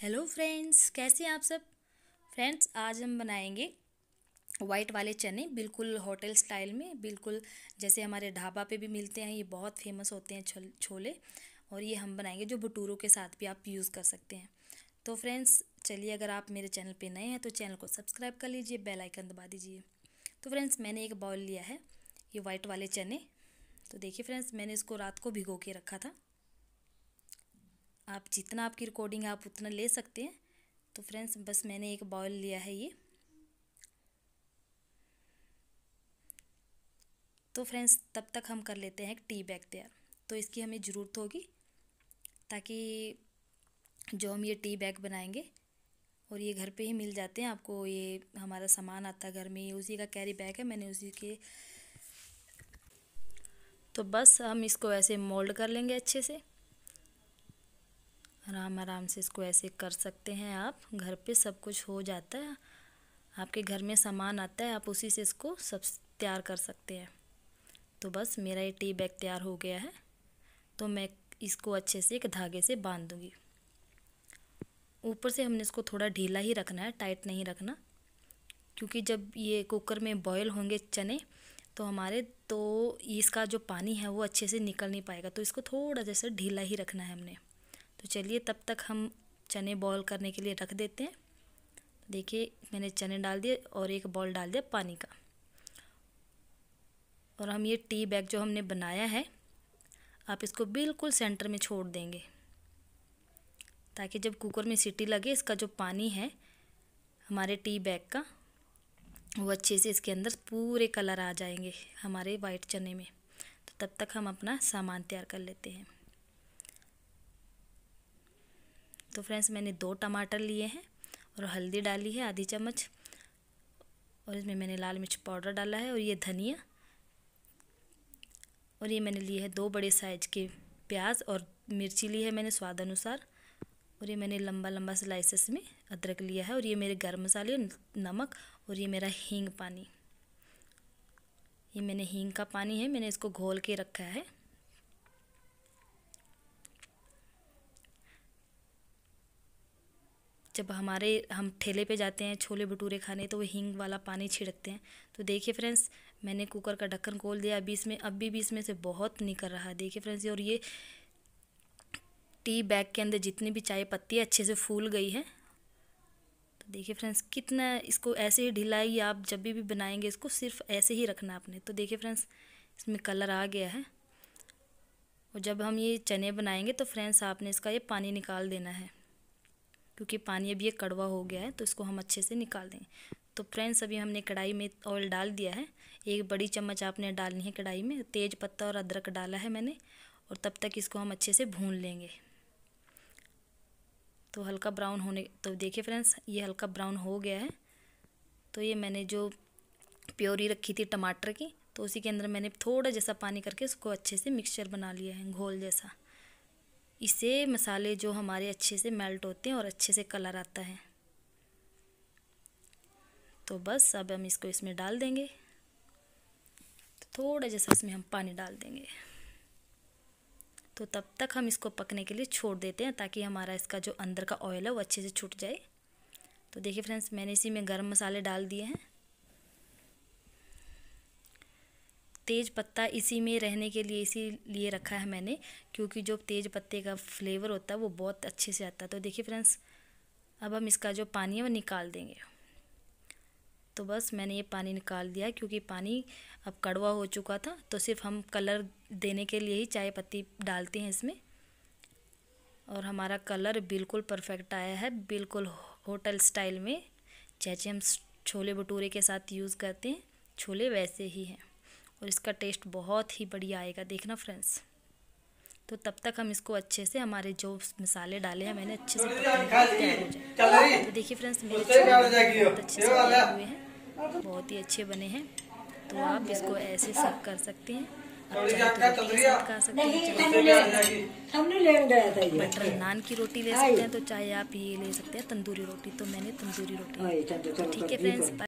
hello friends कैसे हैं आप सब फ्रेंड्स आज हम बनाएंगे वाइट वाले चने बिल्कुल होटल स्टाइल में बिल्कुल जैसे हमारे ढाबा पे भी मिलते हैं ये बहुत फेमस होते हैं छोले और ये हम बनाएंगे जो भटूरों के साथ भी आप यूज़ कर सकते हैं तो फ्रेंड्स चलिए अगर आप मेरे चैनल पे नए हैं तो चैनल को सब्सक्राइब कर लीजिए बेल आइकन दबा दीजिए तो फ्रेंड्स मैंने एक बॉल लिया है ये वाइट वाले चने तो देखिए फ्रेंड्स मैंने इसको रात को भिगो के रखा था आप जितना आपकी रिकॉर्डिंग आप उतना ले सकते हैं तो फ्रेंड्स बस मैंने एक बॉयल लिया है ये तो फ्रेंड्स तब तक हम कर लेते हैं एक टी बैग तैयार तो इसकी हमें ज़रूरत होगी ताकि जो हम ये टी बैग बनाएंगे और ये घर पे ही मिल जाते हैं आपको ये हमारा सामान आता है घर में उसी का कैरी बैग है मैंने उसी के तो बस हम इसको ऐसे मोल्ड कर लेंगे अच्छे से आराम आराम से इसको ऐसे कर सकते हैं आप घर पे सब कुछ हो जाता है आपके घर में सामान आता है आप उसी से इसको सब तैयार कर सकते हैं तो बस मेरा ये टी बैग तैयार हो गया है तो मैं इसको अच्छे से एक धागे से बांध दूँगी ऊपर से हमने इसको थोड़ा ढीला ही रखना है टाइट नहीं रखना क्योंकि जब ये कुकर में बॉयल होंगे चने तो हमारे तो इसका जो पानी है वो अच्छे से निकल नहीं पाएगा तो इसको थोड़ा जैसे ढीला ही रखना है हमने तो चलिए तब तक हम चने बॉयल करने के लिए रख देते हैं देखिए मैंने चने डाल दिए और एक बॉल डाल दिया पानी का और हम ये टी बैग जो हमने बनाया है आप इसको बिल्कुल सेंटर में छोड़ देंगे ताकि जब कुकर में सीटी लगे इसका जो पानी है हमारे टी बैग का वो अच्छे से इसके अंदर पूरे कलर आ जाएंगे हमारे वाइट चने में तो तब तक हम अपना सामान तैयार कर लेते हैं तो फ्रेंड्स मैंने दो टमाटर लिए हैं और हल्दी डाली है आधी चम्मच और इसमें मैंने लाल मिर्च पाउडर डाला है और ये धनिया और ये मैंने लिए है दो बड़े साइज के प्याज और मिर्ची ली है मैंने स्वाद अनुसार और ये मैंने लंबा लंबा स्लाइसेस में अदरक लिया है और ये मेरे गर्म मसाले नमक और ये मेरा हींग पानी ये मैंने हींग का पानी है मैंने इसको घोल के रखा है जब हमारे हम ठेले पे जाते हैं छोले भटूरे खाने तो वो हींग वाला पानी छिड़कते हैं तो देखिए फ्रेंड्स मैंने कुकर का ढक्कन खोल दिया अभी इसमें अभी भी इसमें से बहुत निकल रहा है देखिए फ्रेंड्स और ये टी बैग के अंदर जितनी भी चाय पत्ती है अच्छे से फूल गई है तो देखिए फ्रेंड्स कितना इसको ऐसे ही ढिलाई आप जब भी भी बनाएंगे इसको सिर्फ ऐसे ही रखना आपने तो देखिए फ्रेंड्स इसमें कलर आ गया है और जब हम ये चने बनाएंगे तो फ्रेंड्स आपने इसका ये पानी निकाल देना है क्योंकि पानी अभी ये कड़वा हो गया है तो इसको हम अच्छे से निकाल देंगे तो फ्रेंड्स अभी हमने कढ़ाई में ऑयल डाल दिया है एक बड़ी चम्मच आपने डालनी है कढ़ाई में तेज पत्ता और अदरक डाला है मैंने और तब तक इसको हम अच्छे से भून लेंगे तो हल्का ब्राउन होने तो देखिए फ्रेंड्स ये हल्का ब्राउन हो गया है तो ये मैंने जो प्योरी रखी थी टमाटर की तो उसी के अंदर मैंने थोड़ा जैसा पानी करके उसको अच्छे से मिक्सचर बना लिया है घोल जैसा इसे मसाले जो हमारे अच्छे से मेल्ट होते हैं और अच्छे से कलर आता है तो बस अब हम इसको इसमें डाल देंगे तो थोड़ा जैसा इसमें हम पानी डाल देंगे तो तब तक हम इसको पकने के लिए छोड़ देते हैं ताकि हमारा इसका जो अंदर का ऑयल है वो अच्छे से छूट जाए तो देखिए फ्रेंड्स मैंने इसी में गर्म मसाले डाल दिए हैं तेज पत्ता इसी में रहने के लिए इसी लिए रखा है मैंने क्योंकि जो तेज पत्ते का फ्लेवर होता है वो बहुत अच्छे से आता है तो देखिए फ्रेंड्स अब हम इसका जो पानी है वो निकाल देंगे तो बस मैंने ये पानी निकाल दिया क्योंकि पानी अब कड़वा हो चुका था तो सिर्फ हम कलर देने के लिए ही चाय पत्ती डालते हैं इसमें और हमारा कलर बिल्कुल परफेक्ट आया है बिल्कुल होटल स्टाइल में जैसे हम छोले भटूरे के साथ यूज़ करते हैं छोले वैसे ही हैं और इसका टेस्ट बहुत ही बढ़िया आएगा देखना फ्रेंड्स तो तब तक हम इसको अच्छे से हमारे जो मसाले डाले हैं मैंने अच्छे से तो देखिए फ्रेंड्स मेरे बहुत अच्छे से तैयार हुए हैं बहुत ही अच्छे बने हैं तो आप इसको ऐसे सर्व कर सकते हैं बटर तो नान की रोटी ले सकते हैं तो चाहे आप ये ले सकते हैं तंदूरी रोटी तो मैंने तंदूरी रोटी तो ठीक है फ्रेंड्स